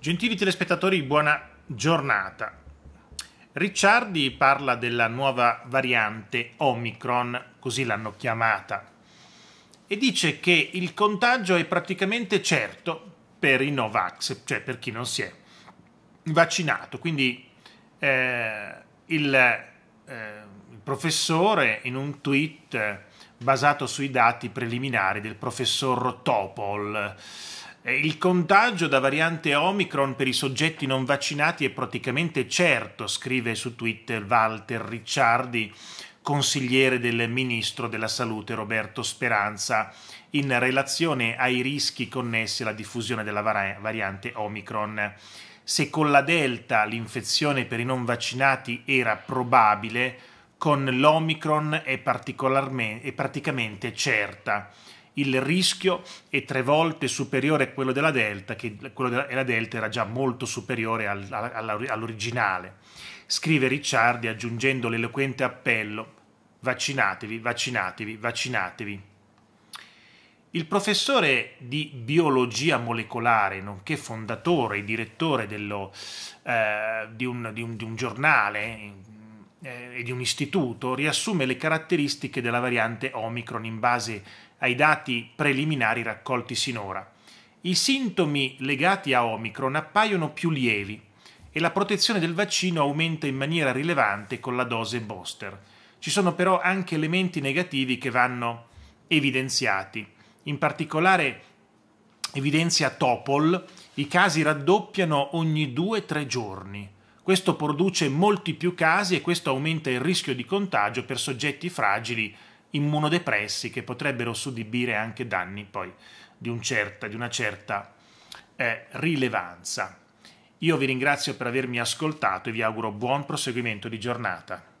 Gentili telespettatori, buona giornata. Ricciardi parla della nuova variante Omicron, così l'hanno chiamata, e dice che il contagio è praticamente certo per i Novax, cioè per chi non si è vaccinato. Quindi eh, il, eh, il, professore in un tweet basato sui dati preliminari del professor Topol il contagio da variante Omicron per i soggetti non vaccinati è praticamente certo, scrive su Twitter Walter Ricciardi, consigliere del ministro della Salute Roberto Speranza, in relazione ai rischi connessi alla diffusione della variante Omicron. Se con la Delta l'infezione per i non vaccinati era probabile, con l'Omicron è, è praticamente certa il rischio è tre volte superiore a quello della Delta, che quello della Delta era già molto superiore all'originale. Scrive Ricciardi aggiungendo l'eloquente appello vaccinatevi, vaccinatevi, vaccinatevi. Il professore di biologia molecolare, nonché fondatore e direttore dello, eh, di, un, di, un, di un giornale, eh, e di un istituto riassume le caratteristiche della variante Omicron in base ai dati preliminari raccolti sinora. I sintomi legati a Omicron appaiono più lievi e la protezione del vaccino aumenta in maniera rilevante con la dose booster. Ci sono però anche elementi negativi che vanno evidenziati. In particolare evidenzia Topol, i casi raddoppiano ogni 2-3 giorni questo produce molti più casi e questo aumenta il rischio di contagio per soggetti fragili immunodepressi che potrebbero subire anche danni poi di, un certa, di una certa eh, rilevanza. Io vi ringrazio per avermi ascoltato e vi auguro buon proseguimento di giornata.